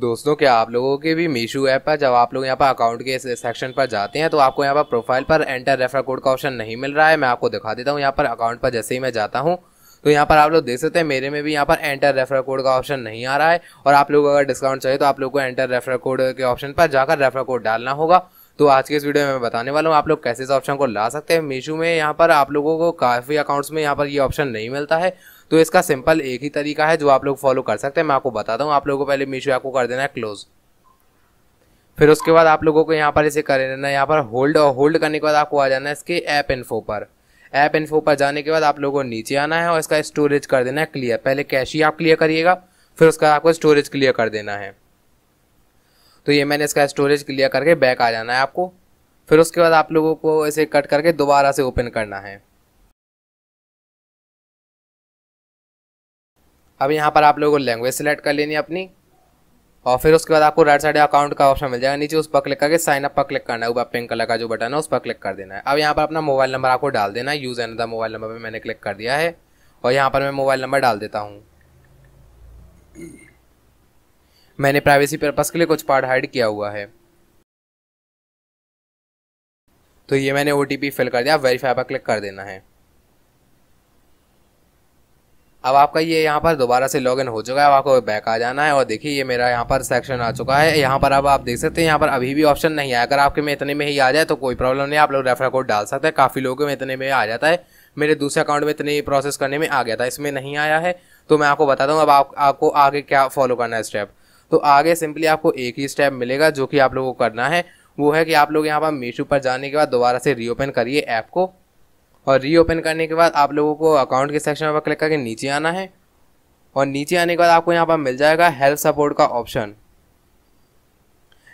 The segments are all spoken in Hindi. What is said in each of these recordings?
दोस्तों क्या आप लोगों के भी मीशो ऐप पर जब आप लोग यहाँ पर अकाउंट के सेक्शन पर जाते हैं तो आपको यहाँ पर प्रोफाइल पर एंटर रेफर कोड का ऑप्शन नहीं मिल रहा है मैं आपको दिखा देता हूँ यहाँ पर अकाउंट पर जैसे ही मैं जाता हूँ तो यहाँ पर आप लोग देख सकते हैं मेरे में भी यहाँ पर एंटर रेफर कोड का ऑप्शन नहीं आ रहा है और आप लोग अगर डिस्काउंट चाहिए तो आप लोग को एंटर रेफर कोड के ऑप्शन पर जाकर रेफर कोड डालना होगा तो आज के इस वीडियो में मैं बताने वाला हूँ आप लोग कैसे इस ऑप्शन को ला सकते हैं मीशो में यहाँ पर आप लोगों को काफ़ी अकाउंट्स में यहाँ पर ये यह ऑप्शन नहीं मिलता है तो इसका सिंपल एक ही तरीका है जो आप लोग फॉलो कर सकते हैं मैं आपको बताता हूँ आप लोगों को पहले मीशो ऐप को कर देना है क्लोज़ फिर उसके बाद आप लोगों को यहाँ पर इसे कर देना यहाँ पर होल्ड और होल्ड करने के बाद आपको आ जाना है इसके ऐप इन्फो पर ऐप इन्फो पर जाने के बाद आप लोगों को नीचे आना है और इसका स्टोरेज कर देना है क्लियर पहले कैश ही आप क्लियर करिएगा फिर उसका आपको स्टोरेज क्लियर कर देना है तो ये मैंने इसका स्टोरेज क्लियर करके बैक आ जाना है आपको फिर उसके बाद आप लोगों को इसे कट करके दोबारा से ओपन करना है अब यहाँ पर आप लोगों को लैंग्वेज सेलेक्ट कर लेनी है अपनी और फिर उसके बाद आपको राइट साइड अकाउंट का ऑप्शन मिल जाएगा नीचे उस पर क्लिक करके साइन अप पर क्लिक करना है ऊपर पिंक कलर का जो बटन है उस पर क्लिक कर देना है अब यहाँ पर अपना मोबाइल नंबर आपको डाल देना है यूज़ एंड मोबाइल नंबर पर मैंने क्लिक कर दिया है और यहाँ पर मैं मोबाइल नंबर डाल देता हूँ मैंने प्राइवेसी पर्पज़ के लिए कुछ पार्ट हाइड किया हुआ है तो ये मैंने ओ फिल कर दिया वेरीफाई पर क्लिक कर देना है अब आपका ये यहाँ पर दोबारा से लॉगिन हो चुका है अब आपको बैक आ जाना है और देखिए ये मेरा यहाँ पर सेक्शन आ चुका है यहाँ पर अब आप देख सकते हैं यहाँ पर अभी भी ऑप्शन नहीं आया अगर आपके में इतने में ही आ जाए तो कोई प्रॉब्लम नहीं आप लोग रेफर कोड डाल सकते हैं काफ़ी लोगों में इतने में आ जाता है मेरे दूसरे अकाउंट में इतने प्रोसेस करने में आ गया था इसमें नहीं आया है तो मैं आपको बता दूँ अब आप, आपको आगे क्या फॉलो करना है स्टेप तो आगे सिंपली आपको एक ही स्टेप मिलेगा जो कि आप लोगों को करना है वो है कि आप लोग यहाँ पर मीशू पर जाने के बाद दोबारा से रीओपन करिए ऐप को और रीओपन करने के बाद आप लोगों को अकाउंट के सेक्शन पर क्लिक करके नीचे आना है और नीचे आने के बाद आपको यहाँ पर मिल जाएगा हेल्प सपोर्ट का ऑप्शन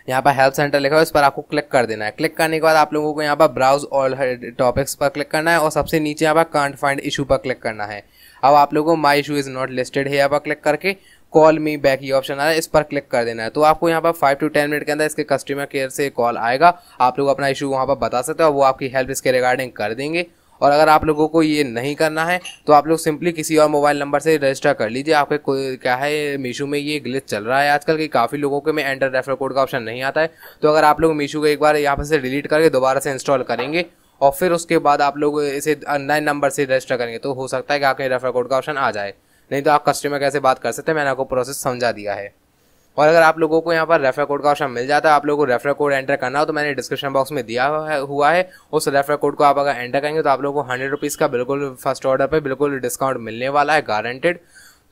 यहाँ पर हेल्प सेंटर लिखा है उस पर आपको क्लिक कर देना है क्लिक करने के बाद आप लोगों को यहाँ पर ब्राउज ऑल टॉपिक्स पर क्लिक करना है और सबसे नीचे यहाँ पर कांट फाइंड इशू पर क्लिक करना है अब आप लोगों को my issue is not listed है यहाँ पर क्लिक करके कॉल मी बैक ये ऑप्शन आ रहा है इस पर क्लिक कर देना है तो आपको यहाँ पर फाइव टू टेन मिनट के अंदर इसके कस्टमर केयर से कॉल आएगा आप लोग अपना इशू वहाँ पर बता सकते हो वो आपकी हेल्प इसके रिगार्डिंग कर देंगे और अगर आप लोगों को ये नहीं करना है तो आप लोग सिंपली किसी और मोबाइल नंबर से रजिस्टर कर लीजिए आपके क्या है मीशो में ये ग्लिच चल रहा है आजकल की काफ़ी लोगों के में एंटर रेफर कोड का ऑप्शन नहीं आता है तो अगर आप लोग मीशो को एक बार यहाँ पर से डिलीट करके दोबारा से इंस्टॉल करेंगे और फिर उसके बाद आप लोग इसे नए नंबर से रजिस्टर करेंगे तो हो सकता है कि आपके रेफर कोड का ऑप्शन आ जाए नहीं तो आप कस्टमर कैसे बात कर सकते हैं मैंने आपको प्रोसेस समझा दिया है और अगर आप लोगों को यहाँ पर रेफर कोड का ऑप्शन मिल जाता है आप लोगों को रेफर कोड एंटर करना हो तो मैंने डिस्क्रिप्शन बॉक्स में दिया हुआ है उस रेफर कोड को आप अगर एंटर करेंगे तो आप लोगों को हंड्रेड रुपीज़ का बिल्कुल फर्स्ट ऑर्डर पर बिल्कुल डिस्काउंट मिलने वाला है गारंटेड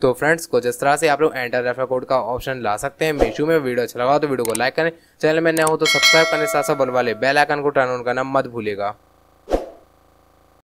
तो फ्रेंड्स को जिस तरह से आप लोग एंटर रेफर कोड का ऑप्शन ला सकते हैं मीशो में वीडियो अच्छा लगा तो वीडियो को लाइक करें चैनल में नया हो तो सब्सक्राइब करने साथ साथ बल बेल आइकन को टर्न ऑन करना मत भूलेगा